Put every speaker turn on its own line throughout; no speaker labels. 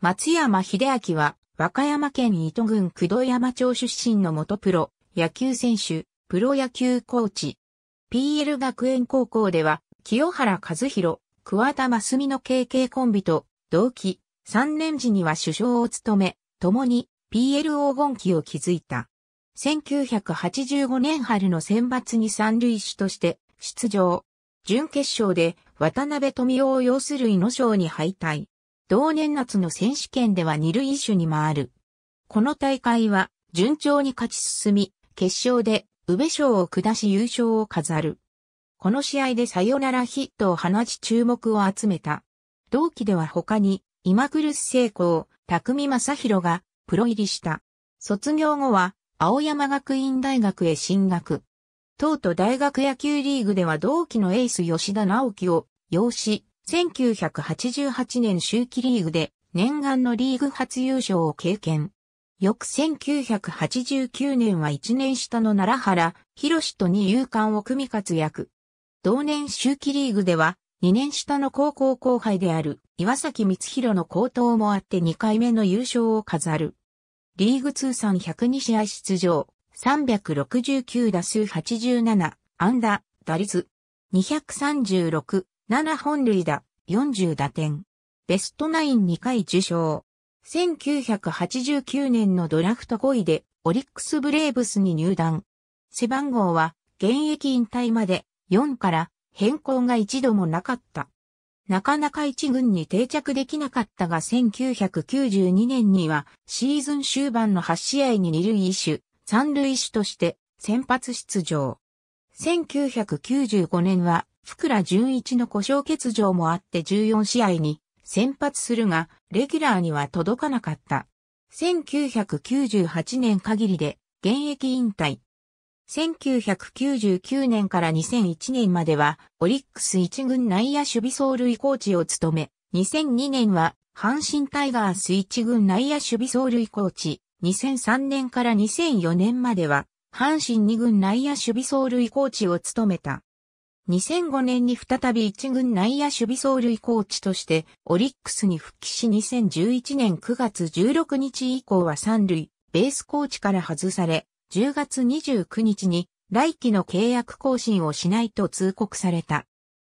松山秀明は、和歌山県糸郡九藤山町出身の元プロ、野球選手、プロ野球コーチ。PL 学園高校では、清原和弘、桑田真澄の KK コンビと、同期、3年時には首相を務め、共に PL 黄金期を築いた。1985年春の選抜に三塁手として出場。準決勝で渡辺富夫を要する井野賞に敗退。同年夏の選手権では二塁手に回る。この大会は順調に勝ち進み、決勝で宇部賞を下し優勝を飾る。この試合でサヨナラヒットを放ち注目を集めた。同期では他に今来成功、匠正宏がプロ入りした。卒業後は青山学院大学へ進学。東都大学野球リーグでは同期のエース吉田直樹を擁し、1988年秋季リーグで念願のリーグ初優勝を経験。翌1989年は1年下の奈良原、広と二遊間を組み活躍。同年秋季リーグでは、2年下の高校後輩である岩崎光弘の高騰もあって2回目の優勝を飾る。リーグ通算102試合出場、369打数87、安打、打率、236、7本塁打、40打点。ベストナイン2回受賞。1989年のドラフト5位でオリックスブレーブスに入団。背番号は現役引退まで4から変更が一度もなかった。なかなか一軍に定着できなかったが1992年にはシーズン終盤の8試合に2塁手、3塁手として先発出場。1995年は福良純一の故障欠場もあって14試合に先発するが、レギュラーには届かなかった。1998年限りで現役引退。1999年から2001年までは、オリックス一軍内野守備走塁コーチを務め、2002年は、阪神タイガース一軍内野守備走塁コーチ、2003年から2004年までは、阪神二軍内野守備走塁コーチを務めた。2005年に再び一軍内野守備走塁コーチとしてオリックスに復帰し2011年9月16日以降は三塁、ベースコーチから外され、10月29日に来期の契約更新をしないと通告された。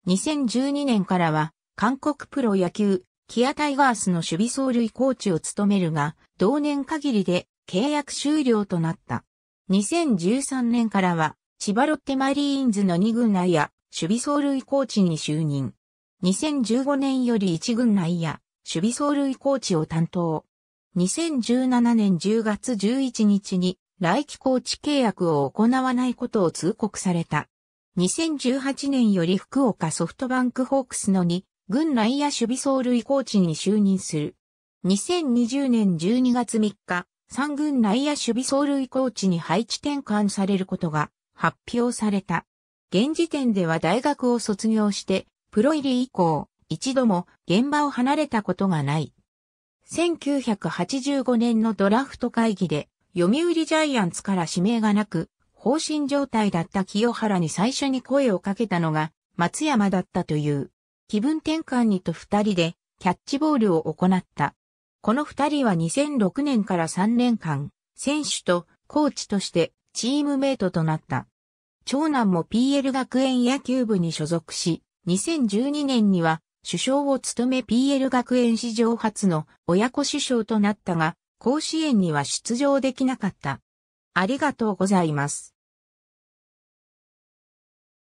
2012年からは韓国プロ野球、キアタイガースの守備走塁コーチを務めるが、同年限りで契約終了となった。2013年からは千葉ロッテマリーンズの2軍内野、守備走塁コーチに就任。2015年より一軍内野、守備走塁コーチを担当。2017年10月11日に来季コーチ契約を行わないことを通告された。2018年より福岡ソフトバンクホークスの2、軍内野守備走塁コーチに就任する。2020年12月3日、3軍内野守備走塁コーチに配置転換されることが発表された。現時点では大学を卒業して、プロ入り以降、一度も現場を離れたことがない。1985年のドラフト会議で、読売ジャイアンツから指名がなく、放心状態だった清原に最初に声をかけたのが、松山だったという。気分転換にと二人で、キャッチボールを行った。この二人は2006年から3年間、選手とコーチとしてチームメイトとなった。長男も PL 学園野球部に所属し、2012年には首相を務め PL 学園史上初の親子首相となったが、甲子園には出場できなかった。ありがとうございます。